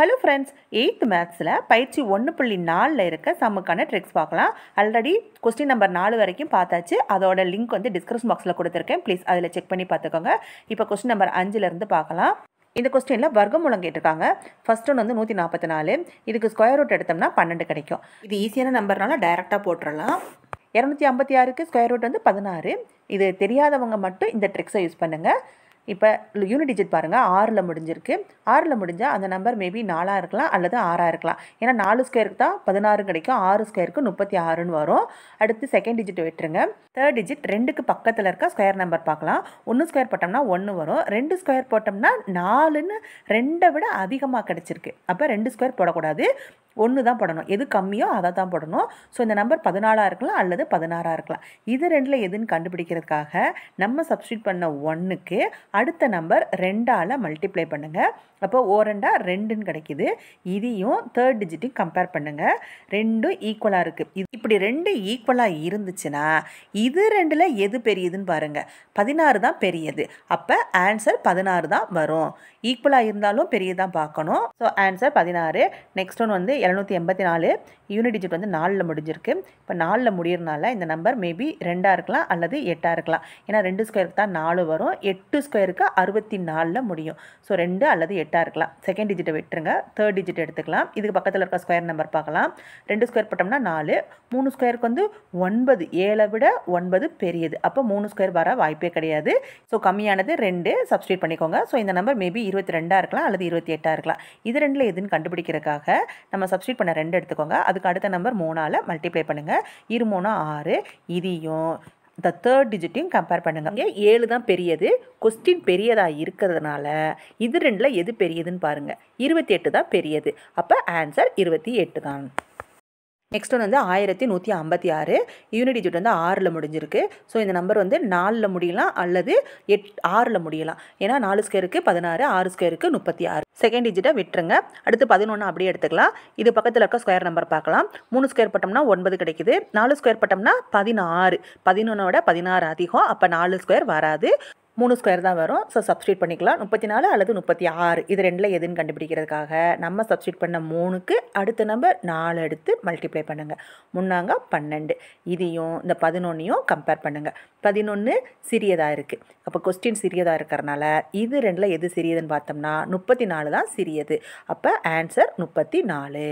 hello friends eighth மேத்ஸில் பயிற்சி ஒன்று புள்ளி நாலில் இருக்க சம்முக்கான ட்ரிக்ஸ் பார்க்கலாம் ஆல்ரெடி கொஸ்டின் நம்பர் நாலு வரைக்கும் பார்த்தாச்சு அதோட லிங்க் வந்து டிஸ்கிரிப்ஷன் பாக்ஸில் கொடுத்துருக்கேன் ப்ளீஸ் அதில் செக் பண்ணி பார்த்துக்கோங்க இப்போ கொஸ்டின் நம்பர் அஞ்சுலேருந்து பார்க்கலாம் இந்த கொஸ்டினில் வர்க்கமூலம் கேட்டிருக்காங்க ஃபஸ்ட் ஒன்று வந்து நூற்றி நாற்பத்தி நாலு இதுக்கு ஸ்கொயர் ரூட் எடுத்தோம்னா பன்னெண்டு கிடைக்கும் இது ஈஸியான நம்பர்னால டைரெக்டாக போட்டுடலாம் இரநூத்தி ஐம்பத்தி ஆறுக்கு ஸ்கொயர் ரூட் வந்து பதினாறு இது தெரியாதவங்க மட்டும் இந்த ட்ரிக்ஸை யூஸ் பண்ணுங்கள் இப்போ யூனிட் டிஜிட் பாருங்கள் ஆறில் முடிஞ்சிருக்கு ஆறில் முடிஞ்சால் அந்த நம்பர் மேபி நாலாக இருக்கலாம் அல்லது ஆறாக இருக்கலாம் ஏன்னா நாலு ஸ்கொயருக்கு தான் பதினாறு கிடைக்கும் ஆறு ஸ்கொயருக்கு முப்பத்தி ஆறுன்னு வரும் அடுத்து செகண்ட் டிஜிட் விட்டுருங்க தேர்ட் டிஜிட் ரெண்டுக்கு பக்கத்தில் இருக்க ஸ்கொயர் நம்பர் பார்க்கலாம் ஒன்று ஸ்கொயர் போட்டோம்னா ஒன்று வரும் ரெண்டு ஸ்கொயர் போட்டோம்னா நாலுன்னு ரெண்டை விட அதிகமாக கிடச்சிருக்கு அப்போ ரெண்டு ஸ்கொயர் போடக்கூடாது ஒன்று தான் போடணும் எது கம்மியோ அதை தான் போடணும் ஸோ இந்த நம்பர் பதினாலாக இருக்கலாம் அல்லது பதினாறாக இருக்கலாம் இது ரெண்டில் எதுன்னு கண்டுபிடிக்கிறதுக்காக நம்ம சப்ஸ்டியூட் பண்ண ஒன்றுக்கு அடுத்த நம்பர் ரெண்டால் மல்டிப்ளை பண்ணுங்கள் அப்போ ஓரண்டா ரெண்டுன்னு கிடைக்கிது இதையும் தேர்ட் டிஜிட்டையும் கம்பேர் பண்ணுங்கள் ரெண்டும் ஈக்குவலாக இருக்குது இப்படி ரெண்டு ஈக்குவலாக இருந்துச்சுன்னா இது ரெண்டில் எது பெரியதுன்னு பாருங்கள் பதினாறு தான் பெரியது அப்போ ஆன்சர் பதினாறு தான் வரும் ஈக்குவலாக இருந்தாலும் பெரியதான் பார்க்கணும் ஸோ ஆன்சர் பதினாறு நெக்ஸ்ட் ஒன் வந்து எழுநூற்றி எண்பத்தி நாலு யூனிட் டிஜிட் வந்து நாலில் முடிஞ்சிருக்கு இப்போ நாலில் முடியறனால இந்த நம்பர் மேபி ரெண்டாக இருக்கலாம் அல்லது எட்டாக இருக்கலாம் ஏன்னா ரெண்டு ஸ்கொயருக்கு தான் நாலு வரும் எட்டு ஸ்கொயருக்கு அறுபத்தி நாலில் முடியும் ஸோ ரெண்டு அல்லது எட்டாக இருக்கலாம் செகண்ட் டிஜிட்டை விட்டுருங்க தேர்ட் டிஜிட் எடுத்துக்கலாம் இதுக்கு பக்கத்தில் இருக்க ஸ்கொயர் நம்பர் பார்க்கலாம் ரெண்டு ஸ்கொயர் போட்டோம்னா நாலு மூணு ஸ்கொயருக்கு வந்து ஒன்பது ஏழை விட ஒன்பது பெரியது அப்போ மூணு ஸ்கொயர் வர வாய்ப்பே கிடையாது ஸோ கம்மியானது ரெண்டு சப்ஸ்டியூட் பண்ணிக்கோங்க ஸோ இந்த நம்பர் மேபி இருபத்தி ரெண்டாக இருக்கலாம் அல்லது இருபத்தி எட்டாக இருக்கலாம் இது ரெண்டில் எதுன்னு கண்டுபிடிக்கிறதுக்காக நம்ம சப்ஸ்டியூட் பண்ண ரெண்டு எடுத்துக்கோங்க அதுக்கு அடுத்த நம்பர் மூணால் மல்டிப்ளை பண்ணுங்கள் இரு மூணு ஆறு இதையும் இந்த தேர்ட் டிஜிட்டையும் கம்பேர் பண்ணுங்கள் இங்கே ஏழு தான் பெரியது கொஸ்டின் பெரியதாக இருக்கிறதுனால இது ரெண்டில் எது பெரியதுன்னு பாருங்கள் இருபத்தி எட்டு தான் பெரியது அப்போ ஆன்சர் இருபத்தி எட்டு தான் நெக்ஸ்ட் ஒன்று வந்து ஆயிரத்தி நூற்றி ஐம்பத்தி ஆறு யூனிட் டிஜிட் வந்து ஆறில் முடிஞ்சிருக்கு ஸோ இந்த நம்பர் வந்து நாலில் முடியலாம் அல்லது எட் ஆறில் முடியலாம் ஏன்னா நாலு ஸ்கொயருக்கு பதினாறு ஆறு ஸ்கொயருக்கு முப்பத்தி ஆறு செகண்ட் டிஜிட்டை விட்டுருங்க அடுத்து பதினொன்று அப்படியே எடுத்துக்கலாம் இது பக்கத்தில் இருக்க ஸ்கொயர் நம்பர் பார்க்கலாம் மூணு ஸ்கொயர் பட்டோம்னா ஒன்பது கிடைக்குது நாலு ஸ்கொயர் பட்டோம்னா பதினாறு பதினொன்னோட பதினாறு அதிகம் அப்போ நாலு ஸ்கொயர் வராது மூணு ஸ்கொயர் தான் வரும் ஸோ சப்ஸ்டியூட் பண்ணிக்கலாம் முப்பத்தி நாலு அல்லது முப்பத்தி ஆறு இது ரெண்டில் எதுன்னு கண்டுபிடிக்கிறதுக்காக நம்ம சப்ஸ்டியூட் பண்ண மூணுக்கு அடுத்த நம்பர் நாலு எடுத்து மல்டிப்ளை பண்ணுங்கள் முன்னாங்க பன்னெண்டு இதையும் இந்த பதினொன்னையும் கம்பேர் பண்ணுங்கள் பதினொன்று சிறியதாக இருக்குது அப்போ கொஸ்டின் சிறியதாக இருக்கிறனால இது ரெண்டில் எது சிறியதுன்னு பார்த்தோம்னா முப்பத்தி நாலு தான் சிறியது அப்போ ஆன்சர் முப்பத்தி நாலு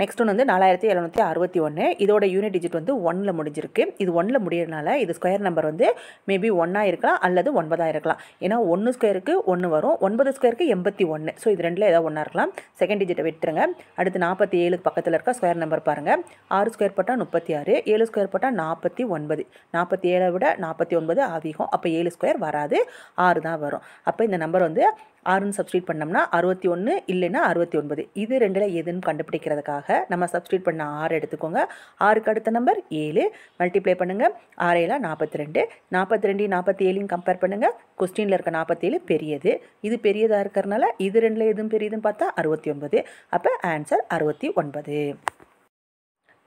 நெக்ஸ்ட் ஒன்று வந்து நாலாயிரத்தி எழுநூற்றி அறுபத்தி ஒன்று இதோட யூனிட் டிஜிட் வந்து ஒன்னில் முடிஞ்சிருக்கு இது ஒன்றில் முடியறதுனால இது ஸ்கொயர் நம்பர் வந்து மேபி ஒன்னாக இருக்கலாம் அல்லது ஒன்பதாக இருக்கலாம் ஏன்னா ஒன்று ஸ்கொயருக்கு ஒன்று வரும் ஒன்பது ஸ்கொயருக்கு எண்பத்தி ஒன்று ஸோ இது ரெண்டில் ஏதாவது ஒன்றா இருக்கலாம் செகண்ட் டிஜிட்டை விட்டுருங்க அடுத்து நாற்பத்தி ஏழுக்கு பக்கத்தில் இருக்க ஸ்கொயர் நம்பர் பாருங்கள் ஆறு ஸ்கொயர் போட்டால் முப்பத்தி ஆறு ஏழு ஸ்கொயர் போட்டால் நாற்பத்தி ஒன்பது நாற்பத்தி ஏழை விட நாற்பத்தி ஒன்பது அதிகம் அப்போ ஏழு ஸ்கொயர் வராது ஆறு தான் வரும் அப்போ இந்த நம்பர் வந்து ஆறுன்னு சப்ஸ்டியூட் பண்ணோம்னா அறுபத்தி ஒன்று இல்லைன்னா அறுபத்தி ஒன்பது இது ரெண்டில் எதுன்னு கண்டுபிடிக்கிறதுக்காக நம்ம சப்ஸ்டியூட் பண்ண ஆறு எடுத்துக்கோங்க ஆறுக்கு அடுத்த நம்பர் ஏழு மல்டிப்ளை பண்ணுங்கள் ஆறேலா நாற்பத்தி ரெண்டு நாற்பத்தி ரெண்டு நாற்பத்தி ஏழையும் கம்பேர் பண்ணுங்கள் கொஸ்டினில் இருக்க நாற்பத்தேழு பெரியது இது பெரியதாக இருக்கிறனால இது ரெண்டில் எதுவும் பெரியதுன்னு பார்த்தா அறுபத்தி ஒன்பது அப்போ ஆன்சர் அறுபத்தி ஒன்பது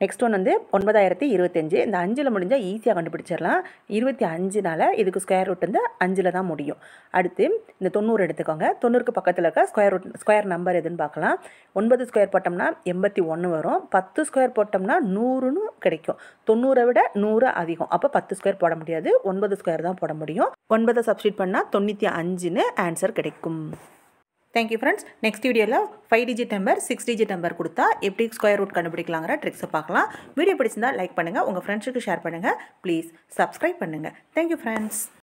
நெக்ஸ்ட் ஒன் வந்து ஒன்பதாயிரத்தி இருபத்தஞ்சு இந்த அஞ்சில் முடிஞ்சால் ஈஸியாக கண்டுபிடிச்சிடலாம் இருபத்தி அஞ்சுனால் இதுக்கு ஸ்கொயர் ரூட் வந்து அஞ்சில் தான் முடியும் அடுத்து இந்த தொண்ணூறு எடுத்துக்கோங்க தொண்ணூறுக்கு பக்கத்தில் இருக்க ஸ்கொயர் ரூட் ஸ்கொயர் நம்பர் எதுன்னு பார்க்கலாம் ஒன்பது ஸ்கொயர் போட்டோம்னா எண்பத்தி ஒன்று வரும் பத்து ஸ்கொயர் போட்டோம்னா நூறுன்னு கிடைக்கும் தொண்ணூறை விட நூறு அதிகம் அப்போ பத்து ஸ்கொயர் போட முடியாது ஒன்பது ஸ்கொயர் தான் போட முடியும் ஒன்பதை சப்ஸ்டிட் பண்ணால் தொண்ணூற்றி அஞ்சுன்னு ஆன்சர் கிடைக்கும் தேங்க்யூ ஃப்ரெண்ட்ஸ் நெக்ஸ்ட் வீடியோவில் five digit number six digit number கொடுத்தா எப்படி ஸ்கொயர் ரூட் கண்டுபிடிக்கலாங்கிற ட்ரிக்ஸை பார்க்கலாம் வீடியோ பிடிச்சிருந்தால் லைக் பண்ணுங்கள் உங்கள் ஃப்ரெண்ட்ஸுக்கு ஷேர் பண்ணுங்கள் ப்ளீஸ் சப்ஸ்கிரைப் பண்ணுங்கள் தேங்க்யூ ஃப்ரெண்ட்ஸ்